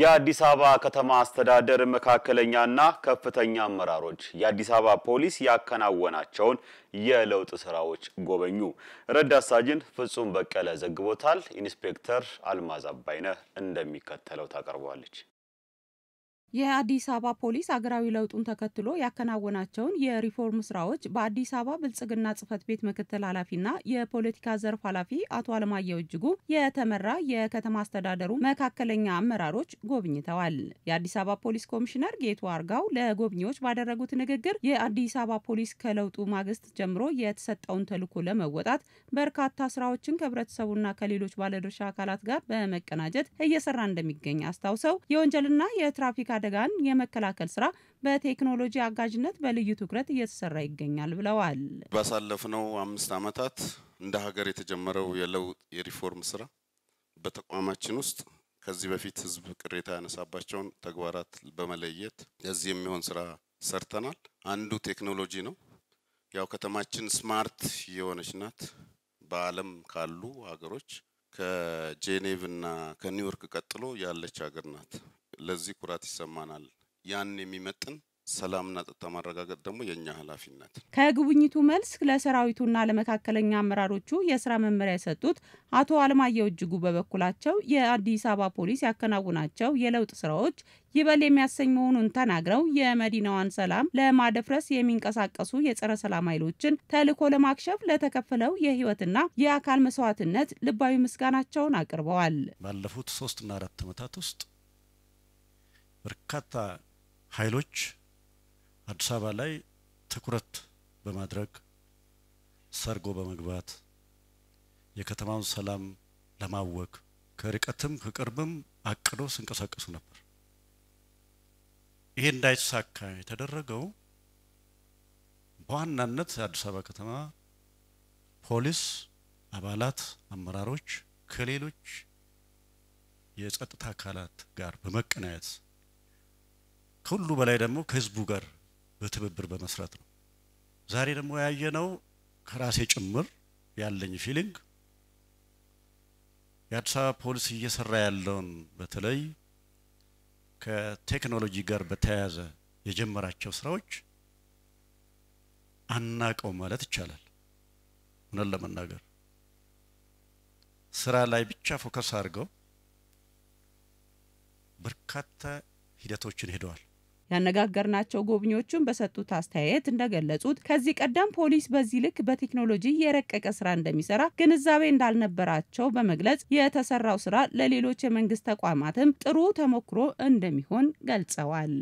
የአዲስ አበባ ከተማ አስተዳደር መካከለኛና ከፍተኛ አመራሮች የአዲስ አበባ ፖሊስ ያከናወናቸውን የለውጥ ስራዎች ጎበኙ። ረዳት ሳጅን ፍጹም በቀለ ዘግቦታል። ኢንስፔክተር አልማዝ አባይነህ እንደሚከተለው ታቀርበዋለች። የአዲስ አበባ ፖሊስ አገራዊ ለውጡን ተከትሎ ያከናወናቸውን የሪፎርም ስራዎች በአዲስ አበባ ብልጽግና ጽህፈት ቤት ምክትል ኃላፊና የፖለቲካ ዘርፍ ኃላፊ አቶ አለማየሁ እጅጉ የተመራ የከተማ አስተዳደሩ መካከለኛ አመራሮች ጎብኝተዋል። የአዲስ አበባ ፖሊስ ኮሚሽነር ጌቱ አርጋው ለጎብኚዎች ባደረጉት ንግግር የአዲስ አበባ ፖሊስ ከለውጡ ማግስት ጀምሮ የተሰጠውን ተልዕኮ ለመወጣት በርካታ ስራዎችን ከህብረተሰቡና ከሌሎች ባለድርሻ አካላት ጋር በመቀናጀት እየሰራ እንደሚገኝ አስታውሰው የወንጀልና የትራፊክ አደጋን የመከላከል ስራ በቴክኖሎጂ አጋዥነት በልዩ ትኩረት እየተሰራ ይገኛል ብለዋል። ባሳለፍነው አምስት ዓመታት እንደ ሀገር የተጀመረው የለውጥ የሪፎርም ስራ በተቋማችን ውስጥ ከዚህ በፊት ህዝብ ቅሬታ ያነሳባቸውን ተግባራት በመለየት ለዚህ የሚሆን ስራ ሰርተናል። አንዱ ቴክኖሎጂ ነው። ያው ከተማችን ስማርት የሆነች ናት። በዓለም ካሉ ሀገሮች ከጄኔቭ እና ከኒውዮርክ ቀጥሎ ያለች ሀገር ናት። ለዚህ ኩራት ይሰማናል። ያን የሚመጥን ሰላምና ጸጥታ ማረጋገጥ ደግሞ የእኛ ኃላፊነት። ከጉብኝቱ መልስ ለሰራዊቱና ለመካከለኛ አመራሮቹ የስራ መመሪያ የሰጡት አቶ አለማየሁ እጅጉ በበኩላቸው የአዲስ አበባ ፖሊስ ያከናውናቸው የለውጥ ስራዎች ይበል የሚያሰኝ መሆኑን ተናግረው የመዲናዋን ሰላም ለማደፍረስ የሚንቀሳቀሱ የጸረ ሰላም ኃይሎችን ተልዕኮ ለማክሸፍ ለተከፈለው የህይወትና የአካል መስዋዕትነት ልባዊ ምስጋናቸውን አቅርበዋል። ባለፉት ሶስትና አራት ዓመታት ውስጥ በርካታ ኃይሎች አዲስ አበባ ላይ ትኩረት በማድረግ ሰርጎ በመግባት የከተማውን ሰላም ለማወክ ከርቀትም ከቅርብም አቅዶ ሲንቀሳቀሱ ነበር። ይሄ እንዳይሳካ የተደረገው በዋናነት የአዲስ አበባ ከተማ ፖሊስ አባላት፣ አመራሮች ከሌሎች የጸጥታ አካላት ጋር በመቀናየት ከሁሉ በላይ ደግሞ ከህዝቡ ጋር በትብብር በመስራት ነው። ዛሬ ደግሞ ያየነው ከራሴ ጭምር ያለኝ ፊሊንግ የአዲስ አበባ ፖሊስ እየሰራ ያለውን በተለይ ከቴክኖሎጂ ጋር በተያያዘ የጀመራቸው ስራዎች አናቀው ማለት ይቻላል። እውነት ለመናገር ስራ ላይ ብቻ ፎከስ አድርገው በርካታ ሂደቶችን ሄደዋል። ያነጋገርናቸው ጎብኚዎቹን በሰጡት አስተያየት እንደገለጹት ከዚህ ቀደም ፖሊስ በዚህ ልክ በቴክኖሎጂ የረቀቀ ስራ እንደሚሰራ ግንዛቤ እንዳልነበራቸው በመግለጽ የተሰራው ስራ ለሌሎች የመንግስት ተቋማትም ጥሩ ተሞክሮ እንደሚሆን ገልጸዋል።